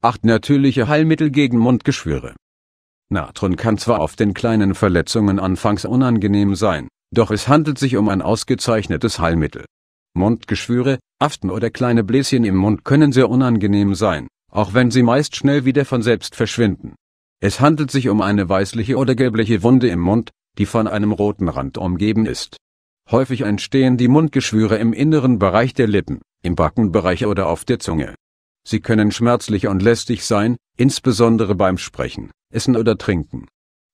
8 natürliche Heilmittel gegen Mundgeschwüre. Natron kann zwar auf den kleinen Verletzungen anfangs unangenehm sein, doch es handelt sich um ein ausgezeichnetes Heilmittel. Mundgeschwüre, Aften oder kleine Bläschen im Mund können sehr unangenehm sein, auch wenn sie meist schnell wieder von selbst verschwinden. Es handelt sich um eine weißliche oder gelbliche Wunde im Mund, die von einem roten Rand umgeben ist. Häufig entstehen die Mundgeschwüre im inneren Bereich der Lippen, im Backenbereich oder auf der Zunge. Sie können schmerzlich und lästig sein, insbesondere beim Sprechen, Essen oder Trinken.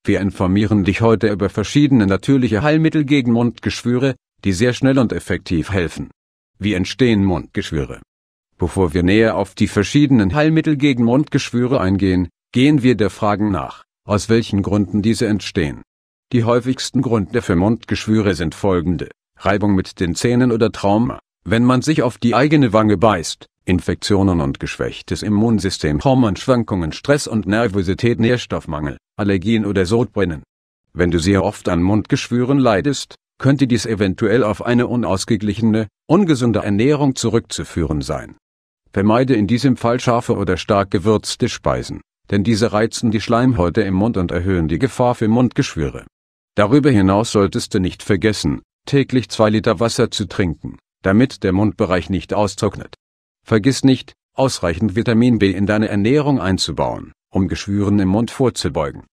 Wir informieren dich heute über verschiedene natürliche Heilmittel gegen Mundgeschwüre, die sehr schnell und effektiv helfen. Wie entstehen Mundgeschwüre? Bevor wir näher auf die verschiedenen Heilmittel gegen Mundgeschwüre eingehen, gehen wir der Fragen nach, aus welchen Gründen diese entstehen. Die häufigsten Gründe für Mundgeschwüre sind folgende. Reibung mit den Zähnen oder Trauma, wenn man sich auf die eigene Wange beißt, Infektionen und geschwächtes Immunsystem, Hormonschwankungen, Stress und Nervosität, Nährstoffmangel, Allergien oder Sodbrennen. Wenn du sehr oft an Mundgeschwüren leidest, könnte dies eventuell auf eine unausgeglichene, ungesunde Ernährung zurückzuführen sein. Vermeide in diesem Fall scharfe oder stark gewürzte Speisen, denn diese reizen die Schleimhäute im Mund und erhöhen die Gefahr für Mundgeschwüre. Darüber hinaus solltest du nicht vergessen, täglich zwei Liter Wasser zu trinken, damit der Mundbereich nicht austrocknet. Vergiss nicht, ausreichend Vitamin B in deine Ernährung einzubauen, um Geschwüren im Mund vorzubeugen.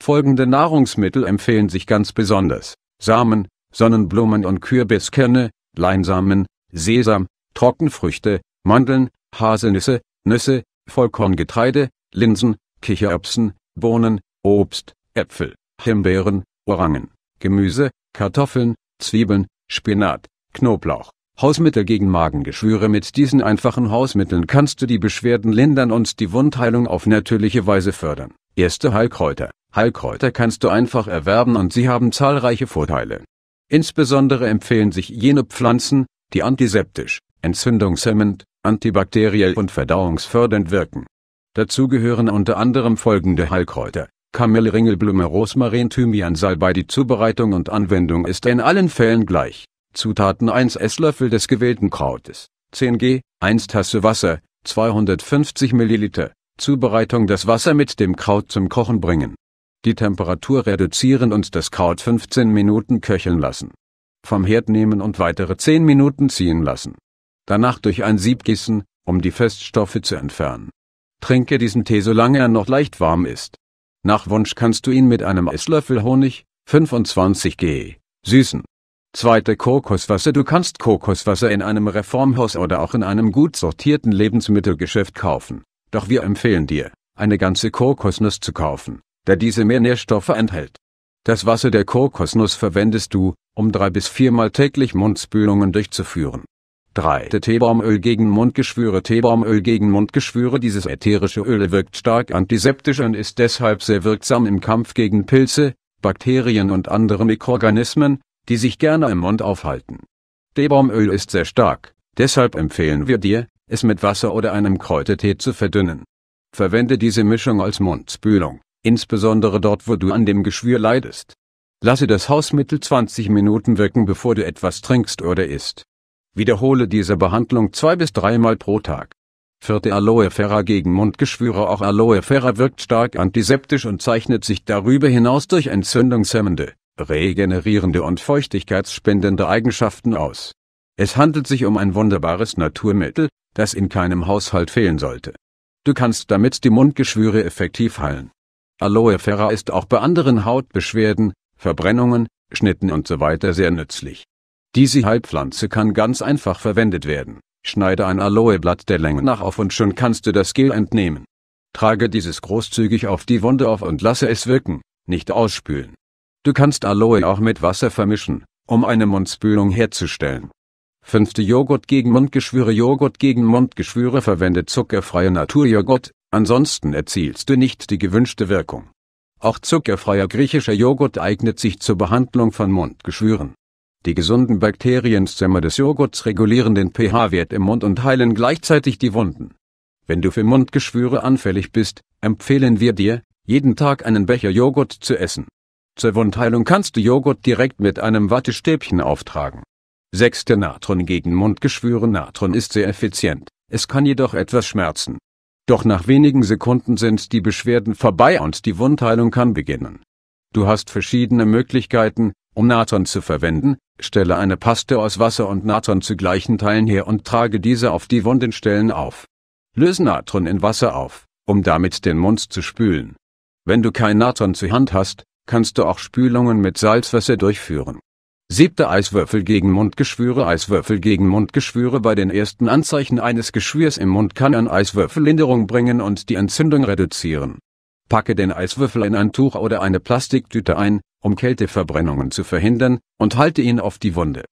Folgende Nahrungsmittel empfehlen sich ganz besonders. Samen, Sonnenblumen und Kürbiskerne, Leinsamen, Sesam, Trockenfrüchte, Mandeln, Haselnüsse, Nüsse, Vollkorngetreide, Linsen, Kichererbsen, Bohnen, Obst, Äpfel, Himbeeren, Orangen, Gemüse, Kartoffeln, Zwiebeln, Spinat, Knoblauch, Hausmittel gegen Magengeschwüre Mit diesen einfachen Hausmitteln kannst du die Beschwerden lindern und die Wundheilung auf natürliche Weise fördern. Erste Heilkräuter. Heilkräuter kannst du einfach erwerben und sie haben zahlreiche Vorteile. Insbesondere empfehlen sich jene Pflanzen, die antiseptisch, entzündungshemmend, antibakteriell und verdauungsfördernd wirken. Dazu gehören unter anderem folgende Heilkräuter. Kamille, Ringelblume, Rosmarin, Thymian, Salbei. Die Zubereitung und Anwendung ist in allen Fällen gleich. Zutaten 1 Esslöffel des gewählten Krautes, 10 g, 1 Tasse Wasser, 250 Milliliter, Zubereitung Das Wasser mit dem Kraut zum Kochen bringen. Die Temperatur reduzieren und das Kraut 15 Minuten köcheln lassen. Vom Herd nehmen und weitere 10 Minuten ziehen lassen. Danach durch ein Sieb gießen, um die Feststoffe zu entfernen. Trinke diesen Tee solange er noch leicht warm ist. Nach Wunsch kannst du ihn mit einem Esslöffel Honig, 25 g, süßen. Zweite Kokoswasser Du kannst Kokoswasser in einem Reformhaus oder auch in einem gut sortierten Lebensmittelgeschäft kaufen, doch wir empfehlen dir, eine ganze Kokosnuss zu kaufen, da diese mehr Nährstoffe enthält. Das Wasser der Kokosnuss verwendest du, um drei bis viermal täglich Mundspülungen durchzuführen. 3. Teebaumöl gegen Mundgeschwüre Teebaumöl gegen Mundgeschwüre Dieses ätherische Öl wirkt stark antiseptisch und ist deshalb sehr wirksam im Kampf gegen Pilze, Bakterien und andere Mikroorganismen, die sich gerne im Mund aufhalten. Teebaumöl ist sehr stark, deshalb empfehlen wir dir, es mit Wasser oder einem Kräutertee zu verdünnen. Verwende diese Mischung als Mundspülung, insbesondere dort, wo du an dem Geschwür leidest. Lasse das Hausmittel 20 Minuten wirken, bevor du etwas trinkst oder isst. Wiederhole diese Behandlung zwei bis dreimal pro Tag. Vierte Aloe Vera gegen Mundgeschwüre Auch Aloe Vera wirkt stark antiseptisch und zeichnet sich darüber hinaus durch entzündungshemmende, regenerierende und feuchtigkeitsspendende Eigenschaften aus. Es handelt sich um ein wunderbares Naturmittel, das in keinem Haushalt fehlen sollte. Du kannst damit die Mundgeschwüre effektiv heilen. Aloe Vera ist auch bei anderen Hautbeschwerden, Verbrennungen, Schnitten usw. So sehr nützlich. Diese Heilpflanze kann ganz einfach verwendet werden. Schneide ein Aloeblatt der Länge nach auf und schon kannst du das Gel entnehmen. Trage dieses großzügig auf die Wunde auf und lasse es wirken, nicht ausspülen. Du kannst Aloe auch mit Wasser vermischen, um eine Mundspülung herzustellen. Fünfte Joghurt gegen Mundgeschwüre Joghurt gegen Mundgeschwüre verwendet zuckerfreie Naturjoghurt, ansonsten erzielst du nicht die gewünschte Wirkung. Auch zuckerfreier griechischer Joghurt eignet sich zur Behandlung von Mundgeschwüren. Die gesunden Bakterienzimmer des Joghurts regulieren den pH-Wert im Mund und heilen gleichzeitig die Wunden. Wenn du für Mundgeschwüre anfällig bist, empfehlen wir dir, jeden Tag einen Becher Joghurt zu essen. Zur Wundheilung kannst du Joghurt direkt mit einem Wattestäbchen auftragen. 6. Natron gegen Mundgeschwüre Natron ist sehr effizient, es kann jedoch etwas schmerzen. Doch nach wenigen Sekunden sind die Beschwerden vorbei und die Wundheilung kann beginnen. Du hast verschiedene Möglichkeiten, um Natron zu verwenden, stelle eine Paste aus Wasser und Natron zu gleichen Teilen her und trage diese auf die Wundenstellen auf. Löse Natron in Wasser auf, um damit den Mund zu spülen. Wenn du kein Natron zur Hand hast, kannst du auch Spülungen mit Salzwasser durchführen. Siebte Eiswürfel gegen Mundgeschwüre Eiswürfel gegen Mundgeschwüre Bei den ersten Anzeichen eines Geschwürs im Mund kann ein Eiswürfel Linderung bringen und die Entzündung reduzieren. Packe den Eiswürfel in ein Tuch oder eine Plastiktüte ein, um Kälteverbrennungen zu verhindern, und halte ihn auf die Wunde.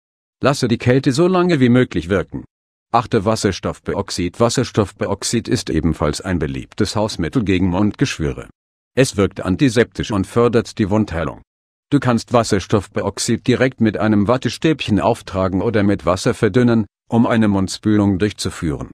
Lasse die Kälte so lange wie möglich wirken. Achte Wasserstoffperoxid Wasserstoffperoxid ist ebenfalls ein beliebtes Hausmittel gegen Mundgeschwüre. Es wirkt antiseptisch und fördert die Wundheilung. Du kannst Wasserstoffperoxid direkt mit einem Wattestäbchen auftragen oder mit Wasser verdünnen, um eine Mundspülung durchzuführen